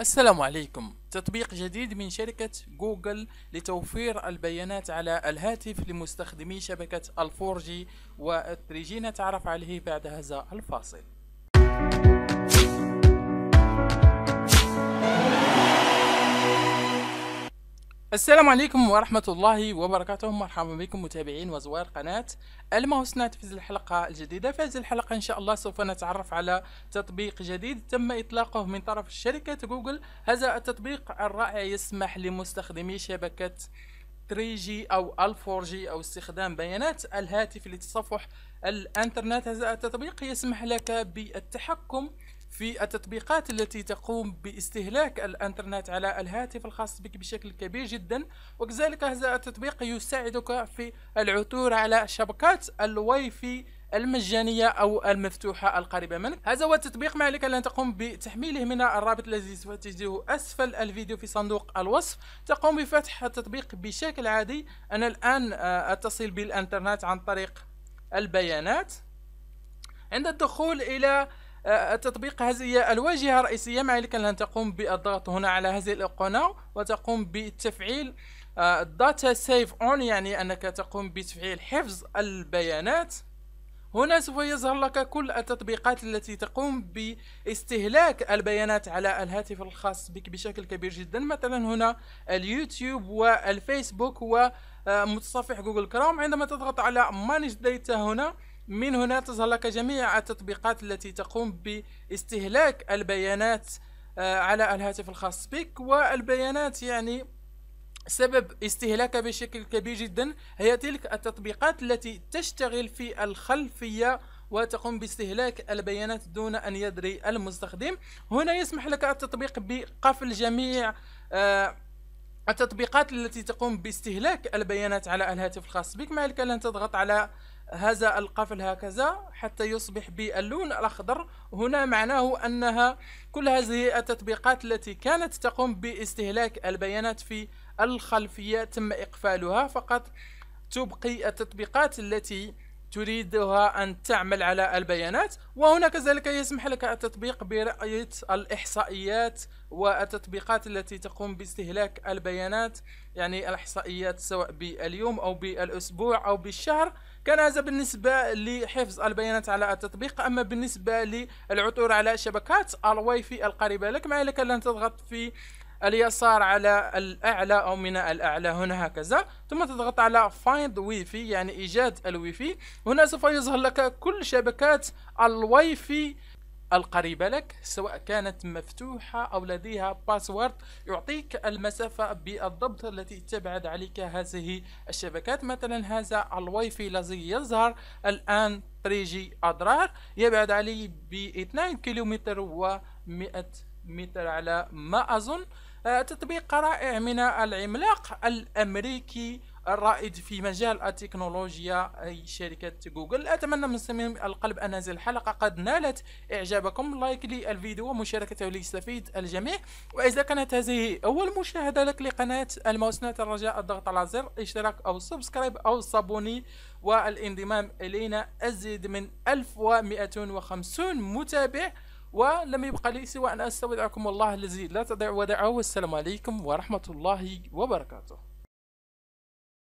السلام عليكم تطبيق جديد من شركة جوجل لتوفير البيانات على الهاتف لمستخدمي شبكة الفورجي والتريجي نتعرف عليه بعد هذا الفاصل السلام عليكم ورحمة الله وبركاته مرحبا بكم متابعين وزوار قناة الماوس نات في الحلقة الجديدة في هذه الحلقة إن شاء الله سوف نتعرف على تطبيق جديد تم إطلاقه من طرف شركة جوجل هذا التطبيق الرائع يسمح لمستخدمي شبكة 3G أو 4G أو استخدام بيانات الهاتف لتصفح الانترنت هذا التطبيق يسمح لك بالتحكم في التطبيقات التي تقوم باستهلاك الانترنت على الهاتف الخاص بك بشكل كبير جدا وكذلك هذا التطبيق يساعدك في العثور على شبكات الواي في المجانية أو المفتوحة القريبة منك هذا هو التطبيق ما عليك أن تقوم بتحميله من الرابط الذي سوف تجده أسفل الفيديو في صندوق الوصف تقوم بفتح التطبيق بشكل عادي أنا الآن آه، أتصل بالإنترنت عن طريق البيانات عند الدخول إلى آه، التطبيق هذه هي الواجهة الرئيسية مع ذلك أن تقوم بالضغط هنا على هذه الأيقونة وتقوم بتفعيل داتا سيف اون يعني أنك تقوم بتفعيل حفظ البيانات هنا سوف يظهر لك كل التطبيقات التي تقوم باستهلاك البيانات على الهاتف الخاص بك بشكل كبير جدا مثلا هنا اليوتيوب والفيسبوك ومتصفح آه، جوجل كروم عندما تضغط على مانج داتا هنا من هنا تظهر لك جميع التطبيقات التي تقوم باستهلاك البيانات آه، على الهاتف الخاص بك والبيانات يعني سبب استهلاكها بشكل كبير جدا هي تلك التطبيقات التي تشتغل في الخلفيه وتقوم باستهلاك البيانات دون ان يدري المستخدم هنا يسمح لك التطبيق بقفل جميع آه، التطبيقات التي تقوم باستهلاك البيانات على الهاتف الخاص بك ما لك ان تضغط على هذا القفل هكذا حتى يصبح باللون الأخضر هنا معناه أنها كل هذه التطبيقات التي كانت تقوم باستهلاك البيانات في الخلفية تم إقفالها فقط تبقي التطبيقات التي تريدها أن تعمل على البيانات وهنا كذلك يسمح لك التطبيق برأية الإحصائيات والتطبيقات التي تقوم باستهلاك البيانات يعني الإحصائيات سواء باليوم أو بالأسبوع أو بالشهر كان هذا بالنسبة لحفظ البيانات على التطبيق أما بالنسبة للعثور على شبكات الواي في القريبة لك ما عليك أن تضغط في اليسار على الاعلى او من الاعلى هنا هكذا ثم تضغط على فايند واي في يعني ايجاد الواي في هنا سوف يظهر لك كل شبكات الواي في القريبة لك سواء كانت مفتوحة أو لديها باسورد يعطيك المسافة بالضبط التي تبعد عليك هذه الشبكات مثلا هذا الواي في الذي يظهر الآن 3G أضرار يبعد علي ب 2 كيلومتر و 100 متر على ما أظن آه، تطبيق رائع من العملاق الامريكي الرائد في مجال التكنولوجيا اي شركه جوجل اتمنى من صميم القلب ان هذه الحلقه قد نالت اعجابكم لايك للفيديو ومشاركته ليستفيد الجميع واذا كانت هذه اول مشاهده لك لقناه الموسنات الرجاء الضغط على زر اشتراك او سبسكرايب او صابوني والانضمام الينا ازيد من 1250 متابع ولم يبقى لي سوى أن أستودعكم الله الذي لا تضيع ودعه والسلام عليكم ورحمة الله وبركاته